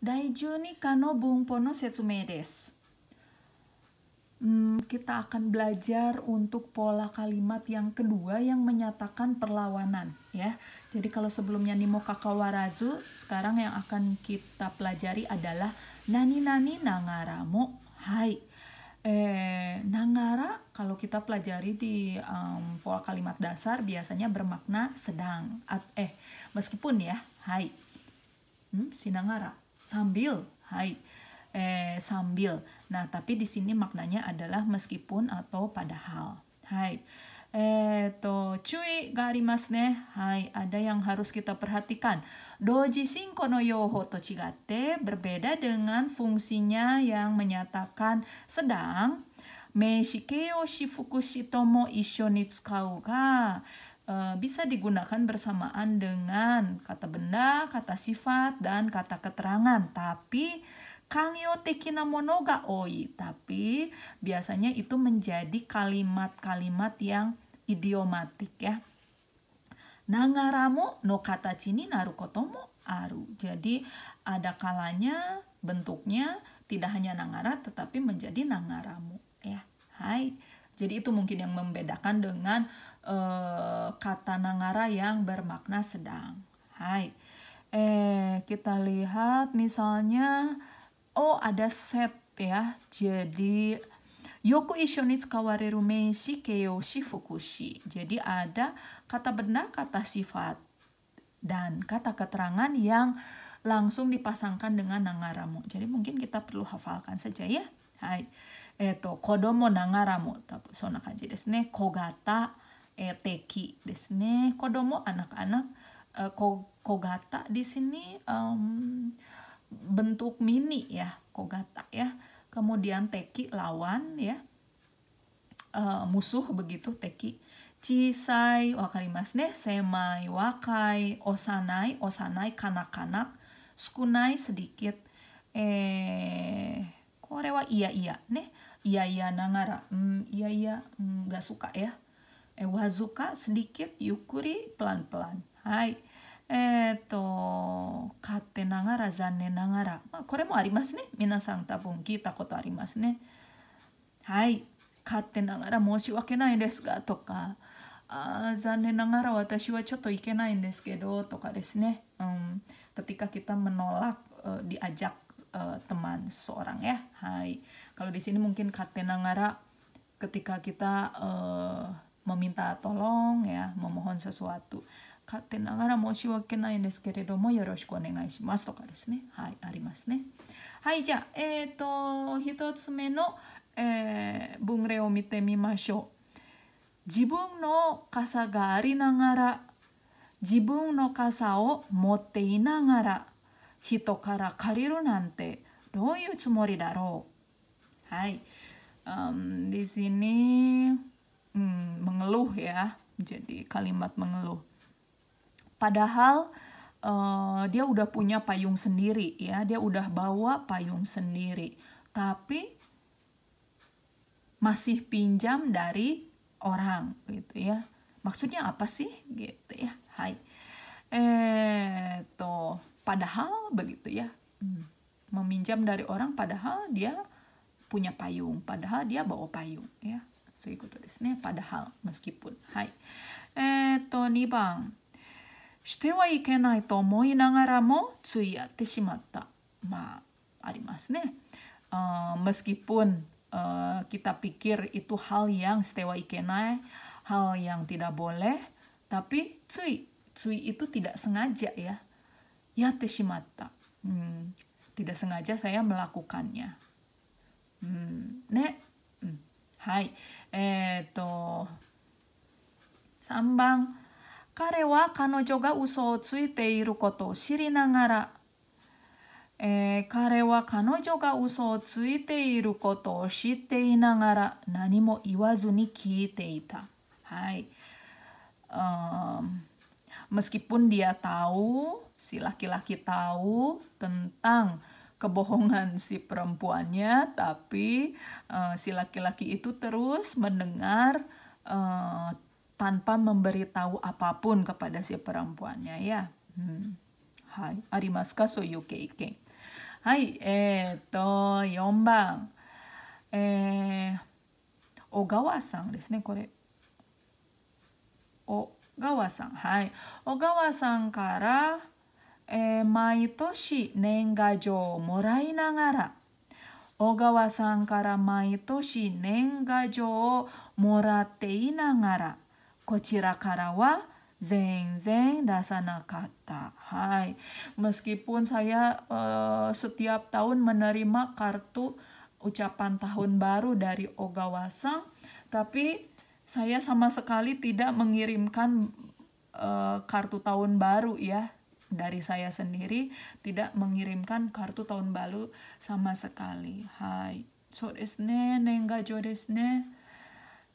pono kano Hmm, kita akan belajar untuk pola kalimat yang kedua yang menyatakan perlawanan ya. Jadi kalau sebelumnya nimo kakawarazu, sekarang yang akan kita pelajari adalah nani nani nangaramu hai. Eh, nangara kalau kita pelajari di um, pola kalimat dasar biasanya bermakna sedang at eh meskipun ya hai. Hmm, si nangara sambil hai eh sambil nah tapi di sini maknanya adalah meskipun atau padahal hai eh to cuy, garimas ne hai ada yang harus kita perhatikan doji singko no yoho to chigatte berbeda dengan fungsinya yang menyatakan sedang meishike o shifuku shitomo isho ni tsukau ga Eh, bisa digunakan bersamaan dengan kata benda, kata sifat, dan kata keterangan. Tapi kangyo tekina monoga oi, tapi biasanya itu menjadi kalimat-kalimat yang idiomatik ya. Nangaramu no kata cini naru kotomo aru. Jadi ada kalanya bentuknya tidak hanya nangara tetapi menjadi nangaramu ya. Hai. Jadi itu mungkin yang membedakan dengan uh, kata nangara yang bermakna sedang. Hai. Eh, kita lihat misalnya oh ada set ya. Jadi yoku ishonits kawari meishi keyoshi fukushi. Jadi ada kata benda, kata sifat dan kata keterangan yang langsung dipasangkan dengan nangaramu. Jadi mungkin kita perlu hafalkan saja ya. Hai. Eto, eh, kodomo nangaramu. Sona kanji desu ne. Kogata Eh, kodomo anak anak uh, eh, kogata di sini um, bentuk mini ya kogata ya. Kemudian teki lawan ya uh, musuh begitu teki. cisai wakarimas wakarimasne semai wakai osanai osanai kanak-kanak sukunai sedikit eh korewa iya iya ne iya iya nangara iya iya nggak suka ya Ewazuka eh, sedikit yukuri pelan-pelan. Hai. Eto, kate nangara, zanne nangara. Ma, kore mo arimasu ne. Minasan tabun kita koto arimasu ne. Hai. Kate nangara, moshi wake nai desu ga, toka. Zanne nangara, watashi wa choto ike nai desu kedo, toka desu ne. Um, ketika kita menolak uh, diajak e, teman seorang ya, Hai. Kalau di sini mungkin kate nangara ketika kita uh, meminta tolong ya memohon sesuatu 勝手ながら申し訳ないんですけれどもよろしくお願いしますとかですねはいありますねはいじゃあえっ、ー、と一つ目の、えー、文例を見てみましょう自分の傘がありながら自分の傘を持っていながら人から借りるなんてどういうつもりだろうはい、um, ですね ya jadi kalimat mengeluh padahal uh, dia udah punya payung sendiri ya dia udah bawa payung sendiri tapi masih pinjam dari orang gitu ya maksudnya apa sih gitu ya hai eh to padahal begitu ya hmm. meminjam dari orang padahal dia punya payung padahal dia bawa payung ya そういうことですね。padahal meskipun はい。えー、っと2番してはいけないと思いながらもついやってしまったまあありますね。Uh, eh, eh, meskipun eh, kita pikir itu hal yang setewa ikenai, hal yang tidak boleh, tapi cuy, cuy itu tidak sengaja ya. Yatte shimatta. Hmm, tidak sengaja saya melakukannya. Hmm, ne はいえー、っと3番彼は彼女が嘘をついていることを知りながら、えー、彼は彼女が嘘をついていることを知っていながら何も言わずに聞いていた。はい。Um, meskipun dia tahu, si laki-laki tahu tentang kebohongan si perempuannya, tapi uh, si laki-laki itu terus mendengar uh, tanpa memberitahu apapun kepada si perempuannya ya. Hmm. Hai, arimasu ka eh, Ogawa-san Hai, eto, san kara... えー、毎年年賀状をもらいながら小川さんから毎年年賀状をもらっていながらこちらからは全然出さなかった。はい。Meskipun saya e, setiap tahun menerima kartu ucapan tahun baru dari Ogawa-san, tapi saya sama sekali tidak mengirimkan e, kartu tahun baru ya dari saya sendiri tidak mengirimkan kartu tahun baru sama sekali. Hai. So desne nenga jo desne.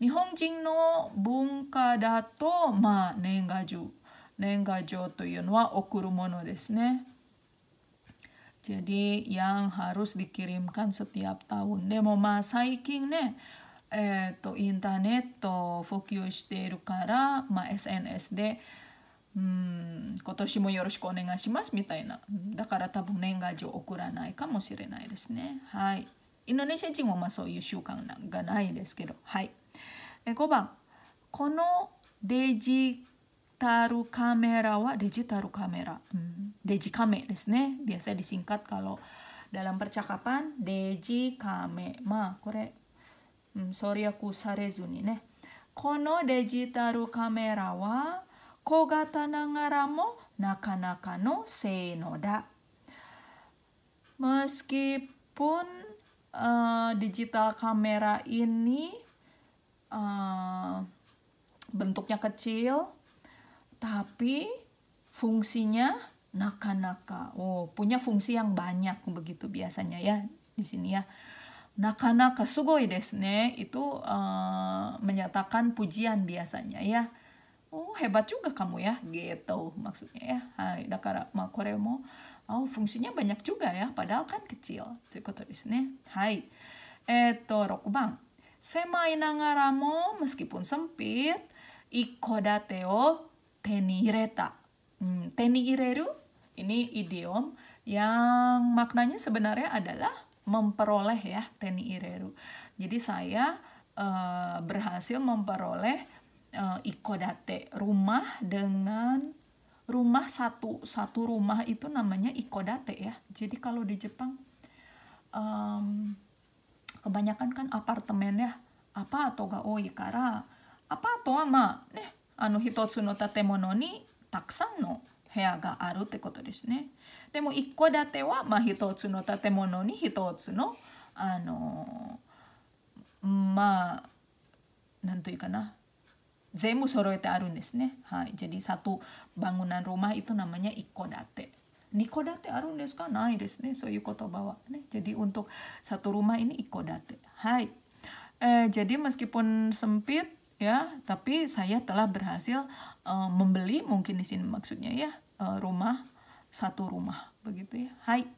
Nihonjin no bunka dato ma nengga jo. Nengga jo to yun wa okuru mono desne. Jadi yang harus dikirimkan setiap tahun. Demo ma saiking ne Eh, to to internet fokyo shiteru kara ma SNS de うん今年もよろしくお願いしますみたいなだから多分年賀状送らないかもしれないですねはいインドネシア人はまあそういう習慣がないですけどはいえ5番このデジタルカメラはデジタルカメラ、うん、デジカメですねデ i a s a disingkat kalau dalam p これ、うん、sorry a k にねこのデジタルカメラは小型ながらもなかなかの性能だ。Meskipun uh, eh, digital kamera ini uh, bentuknya kecil, tapi fungsinya naka-naka. Oh, punya fungsi yang banyak begitu biasanya ya di sini ya. Naka-naka sugoi desne itu uh, menyatakan pujian biasanya ya oh hebat juga kamu ya gitu maksudnya ya hai dakara ma kore mo oh fungsinya banyak juga ya padahal kan kecil to itu desu ne hai eto rokuban semai nagara mo meskipun sempit ikodate o teni ireta hmm, teni ireru ini idiom yang maknanya sebenarnya adalah memperoleh ya teni ireru jadi saya uh, berhasil memperoleh uh, ikodate rumah dengan rumah satu satu rumah itu namanya ikodate ya jadi kalau di Jepang um, kebanyakan kan apartemen ya apa atau ga oi kara apa atau ama ne anu hitotsu no tatemono ni taksan no hea ga aru te koto desu ne demo ikodate wa ma hitotsu no tatemono ni hitotsu no ano ma なんというかな Zemu ne, jadi satu bangunan rumah itu namanya ikodate. Nikodate arun desu ka? Nai desu ne, soyu kotoba wa. Ne. Jadi untuk satu rumah ini ikodate. Hai. Eh, jadi meskipun sempit ya, tapi saya telah berhasil uh, membeli mungkin di sini maksudnya ya, uh, rumah satu rumah begitu ya. Hai.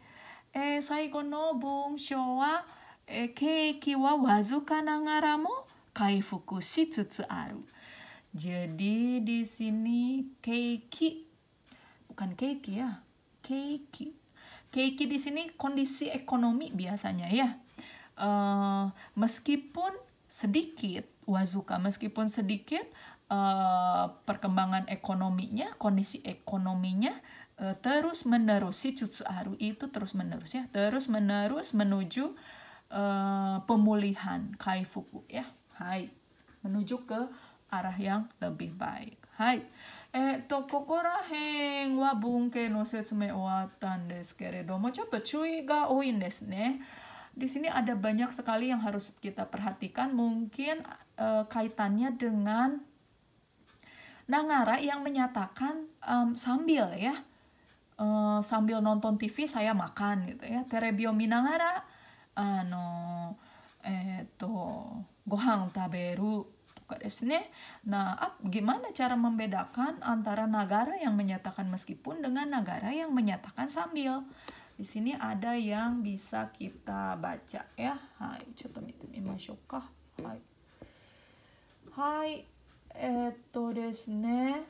Eh, saigo no bunsho wa eh, keiki wa wazuka nagara mo kaifuku shitsutsu aru. Jadi di sini keiki bukan keiki ya, keiki. Keiki di sini kondisi ekonomi biasanya ya. Uh, meskipun sedikit wazuka, meskipun sedikit uh, perkembangan ekonominya, kondisi ekonominya uh, terus menerus si cucu aru itu terus menerus ya, terus menerus menuju uh, pemulihan kaifuku ya. Hai, menuju ke arah yang lebih baik. Hai, Di sini ada banyak sekali yang harus kita perhatikan, mungkin eh, kaitannya dengan Nangara yang menyatakan um, sambil ya, uh, sambil nonton TV saya makan gitu ya. Terebio Minangara, ano, eto, gohan taberu かですね。Nah, gimana cara membedakan antara negara yang menyatakan meskipun dengan negara yang menyatakan sambil? Di sini ada yang bisa kita baca ya. Hai, coba mite mimashou Hai. Hai, eto desne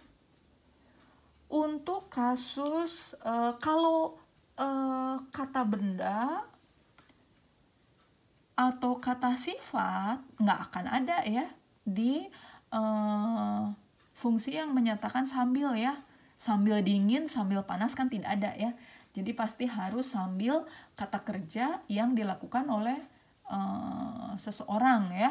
Untuk kasus uh, kalau uh, kata benda atau kata sifat nggak akan ada ya di uh, fungsi yang menyatakan sambil ya. Sambil dingin, sambil panas kan tidak ada ya. Jadi pasti harus sambil kata kerja yang dilakukan oleh uh, seseorang ya.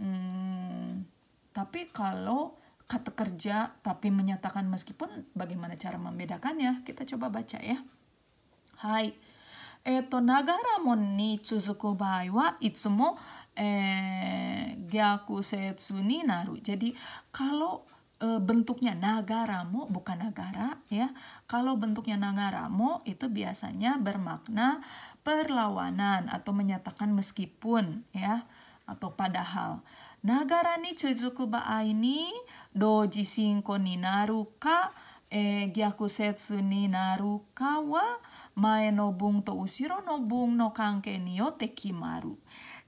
Hmm, tapi kalau kata kerja tapi menyatakan meskipun bagaimana cara membedakannya? Kita coba baca ya. Hai. Eh, itsumo eh, setsu ni naru. Jadi kalau e, bentuknya nagaramo bukan nagara ya. Kalau bentuknya nagaramo itu biasanya bermakna perlawanan atau menyatakan meskipun ya atau padahal. Nagara ni chuzuku ba ini doji shinko ni naru ka e, setsu ni naru ka wa mae no bung to usiro no bung no kanke ni yote kimaru.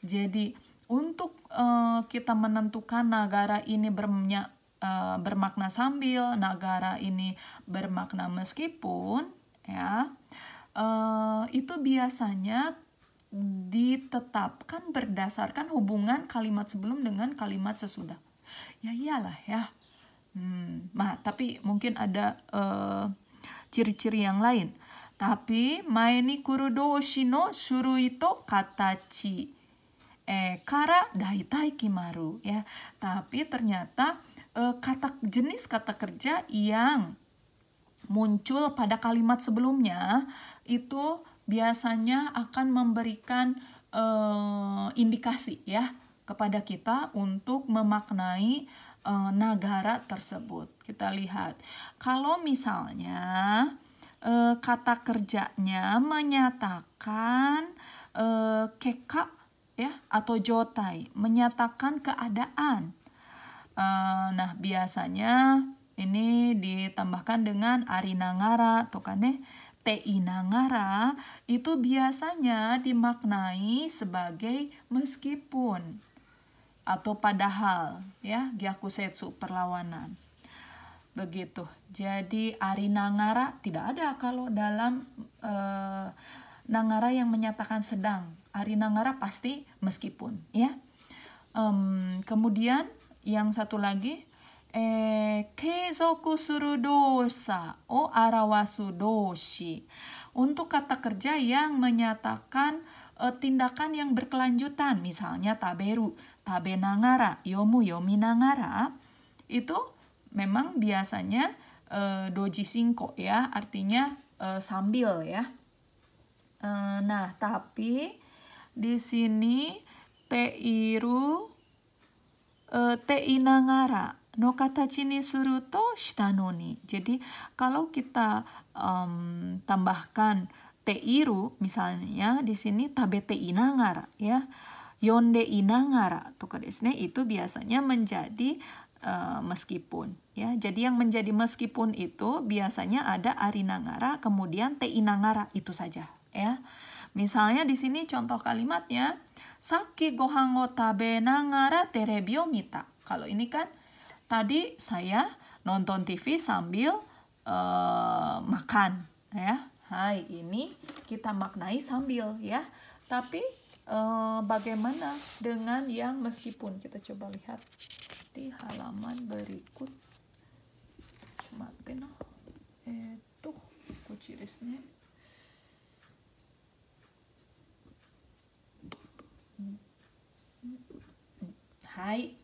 Jadi untuk uh, kita menentukan negara ini uh, bermakna sambil, negara ini bermakna meskipun, ya uh, itu biasanya ditetapkan berdasarkan hubungan kalimat sebelum dengan kalimat sesudah. Ya iyalah ya. Hmm, nah, tapi mungkin ada ciri-ciri uh, yang lain. Tapi maini kurudo shino kata katachi e kara daitai kimaru ya. Tapi ternyata e, kata jenis kata kerja yang muncul pada kalimat sebelumnya itu biasanya akan memberikan e, indikasi ya kepada kita untuk memaknai e, eh, nagara tersebut. Kita lihat kalau misalnya e, kata kerjanya menyatakan e, keka ya atau jotai menyatakan keadaan. e, nah biasanya ini ditambahkan dengan arinangara atau kan ya. Tei nangara itu biasanya dimaknai sebagai meskipun atau padahal ya gyakusetsu perlawanan begitu. Jadi ari nangara tidak ada kalau dalam e, nangara yang menyatakan sedang Arina nangara pasti meskipun ya. Um, kemudian yang satu lagi eh kezoku suru dosa o arawasu doshi untuk kata kerja yang menyatakan eh, tindakan yang berkelanjutan misalnya taberu tabe nangara yomu yomi nangara itu memang biasanya eh, doji singko ya artinya eh, sambil ya eh, nah tapi di sini te iru uh, eh, te inangara no kata cini suru to shita Jadi kalau kita um, tambahkan te iru misalnya di sini tabe ti nangara ya. Yonde inangara to kadesne itu biasanya menjadi uh, meskipun ya. Jadi yang menjadi meskipun itu biasanya ada arinangara kemudian te inangara itu saja ya. Misalnya di sini contoh kalimatnya Saki gohango wo tabe nangara terebio mita. Kalau ini kan tadi saya nonton TV sambil uh, makan ya. Hai, ini kita maknai sambil ya. Tapi uh, bagaimana dengan yang meskipun kita coba lihat di halaman berikut. Cuma tenang. eh tuh, kucirisnya. hai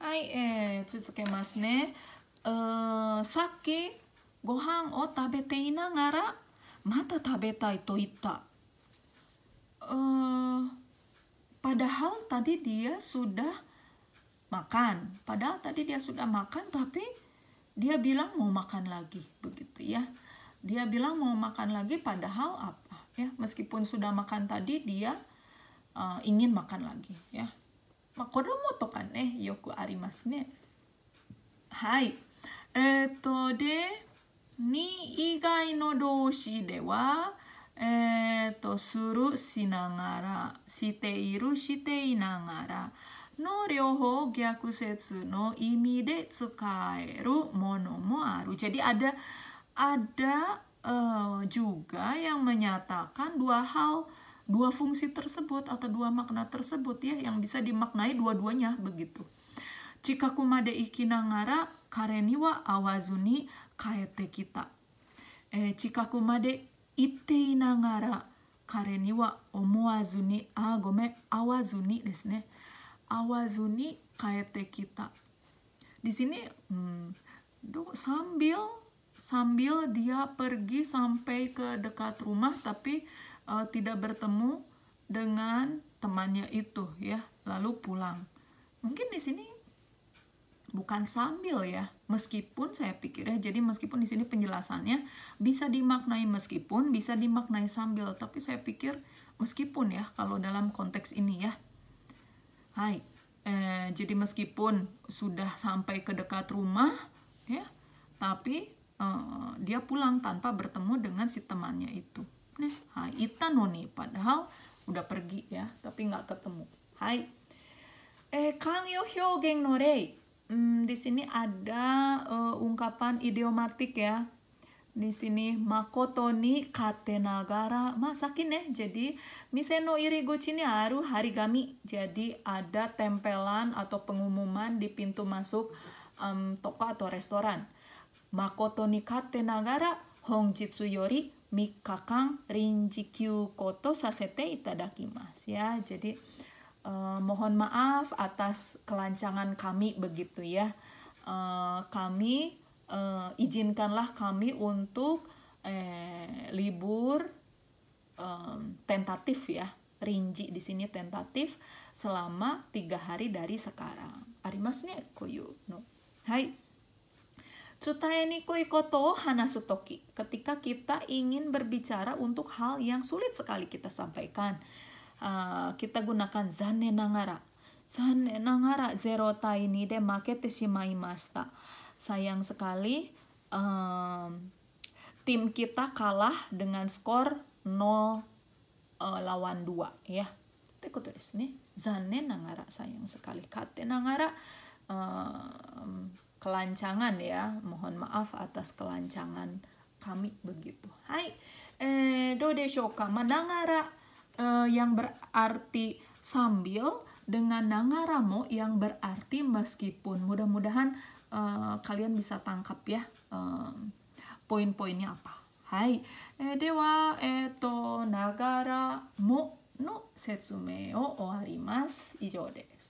はいはい、えー、続けますね。えー、さっきご飯を食べていながらまた食べたいと言った。Uh, eh, eh, eh, padahal tadi dia sudah makan. Padahal tadi dia sudah makan tapi dia bilang mau makan lagi begitu ya. Dia bilang mau makan lagi padahal apa? ya meskipun sudah makan tadi dia uh, ingin makan lagi ya moto kan eh yoku arimasu ne hai eto de ni igai no doushi de wa eto suru shinagara jadi ada ada uh, juga yang menyatakan dua hal dua fungsi tersebut atau dua makna tersebut ya yang bisa dimaknai dua-duanya begitu. Jika kumade ikinangara kareniwa awazuni kaete kita. Eh, jika kumade ite inagara kareni wa gome awazuni desne. Awazuni kaete kita. Di sini hmm, do, sambil sambil dia pergi sampai ke dekat rumah tapi uh, tidak bertemu dengan temannya itu ya lalu pulang mungkin di sini bukan sambil ya meskipun saya pikir ya jadi meskipun di sini penjelasannya bisa dimaknai meskipun bisa dimaknai sambil tapi saya pikir meskipun ya kalau dalam konteks ini ya hai eh, jadi meskipun sudah sampai ke dekat rumah ya tapi uh, dia pulang tanpa bertemu dengan si temannya itu. Nih, hai noni. padahal udah pergi ya, tapi nggak ketemu. Hai. Eh, kang yo geng norei. Hmm, di sini ada uh, ungkapan idiomatik ya. Di sini makoto ni nagara. masakin ya. Jadi miseno iriguchi ni aru harigami. Jadi ada tempelan atau pengumuman di pintu masuk um, toko atau restoran. Makoto Nagara, yori koto sasete itadakimasu ya. Jadi uh, mohon maaf atas kelancangan kami begitu ya. Uh, kami uh, izinkanlah kami untuk eh, libur um, tentatif ya. Rinji di sini tentatif selama tiga hari dari sekarang. ne koyu no. Hai. Tsutaeni koi koto hanasutoki. Ketika kita ingin berbicara untuk hal yang sulit sekali kita sampaikan. Uh, kita gunakan zane nangara. Zane nangara zero tai ni de makete shimaimashita. Sayang sekali um, tim kita kalah dengan skor 0 uh, eh, lawan 2 ya. Itu desu ne. Zane nangara sayang sekali. Kate nangara. um, kelancangan ya. Mohon maaf atas kelancangan kami begitu. Hai, eh, dode shoka manangara eh, yang berarti sambil dengan nangaramo yang berarti meskipun. Mudah-mudahan eh, kalian bisa tangkap ya eh, poin-poinnya apa. Hai, eh, dewa eto eh, nagara mo no setsume o oarimasu. Ijo desu.